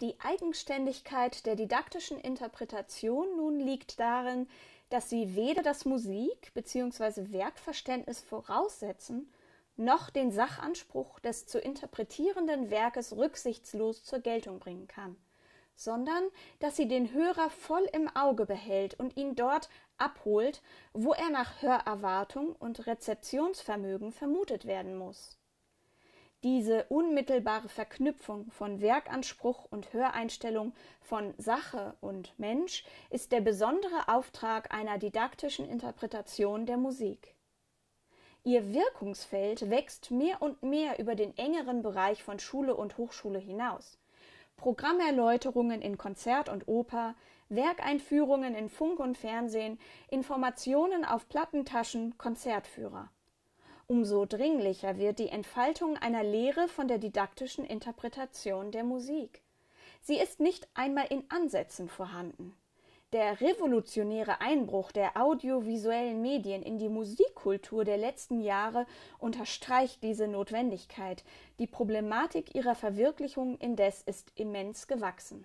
Die Eigenständigkeit der didaktischen Interpretation nun liegt darin, dass sie weder das Musik- bzw. Werkverständnis voraussetzen, noch den Sachanspruch des zu interpretierenden Werkes rücksichtslos zur Geltung bringen kann, sondern dass sie den Hörer voll im Auge behält und ihn dort abholt, wo er nach Hörerwartung und Rezeptionsvermögen vermutet werden muss diese unmittelbare Verknüpfung von Werkanspruch und Höreinstellung von Sache und Mensch ist der besondere Auftrag einer didaktischen Interpretation der Musik. Ihr Wirkungsfeld wächst mehr und mehr über den engeren Bereich von Schule und Hochschule hinaus. Programmerläuterungen in Konzert und Oper, Werkeinführungen in Funk und Fernsehen, Informationen auf Plattentaschen, Konzertführer umso dringlicher wird die Entfaltung einer Lehre von der didaktischen Interpretation der Musik. Sie ist nicht einmal in Ansätzen vorhanden. Der revolutionäre Einbruch der audiovisuellen Medien in die Musikkultur der letzten Jahre unterstreicht diese Notwendigkeit. Die Problematik ihrer Verwirklichung indes ist immens gewachsen.